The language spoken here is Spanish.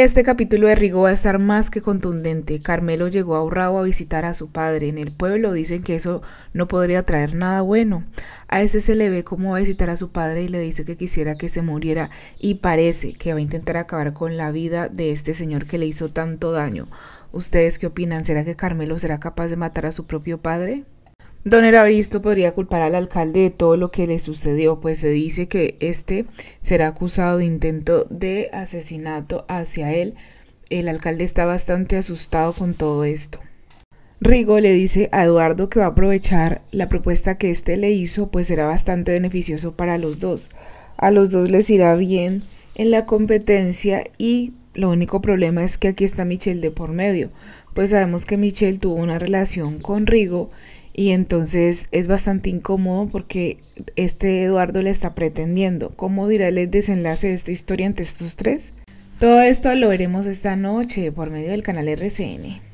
Este capítulo de Rigo va a estar más que contundente. Carmelo llegó ahorrado a visitar a su padre. En el pueblo dicen que eso no podría traer nada bueno. A este se le ve cómo va a visitar a su padre y le dice que quisiera que se muriera y parece que va a intentar acabar con la vida de este señor que le hizo tanto daño. ¿Ustedes qué opinan? ¿Será que Carmelo será capaz de matar a su propio padre? Don visto podría culpar al alcalde de todo lo que le sucedió, pues se dice que este será acusado de intento de asesinato hacia él. El alcalde está bastante asustado con todo esto. Rigo le dice a Eduardo que va a aprovechar la propuesta que éste le hizo, pues será bastante beneficioso para los dos. A los dos les irá bien en la competencia y lo único problema es que aquí está Michelle de por medio, pues sabemos que Michelle tuvo una relación con Rigo y entonces es bastante incómodo porque este Eduardo le está pretendiendo. ¿Cómo dirá el desenlace de esta historia ante estos tres? Todo esto lo veremos esta noche por medio del canal RCN.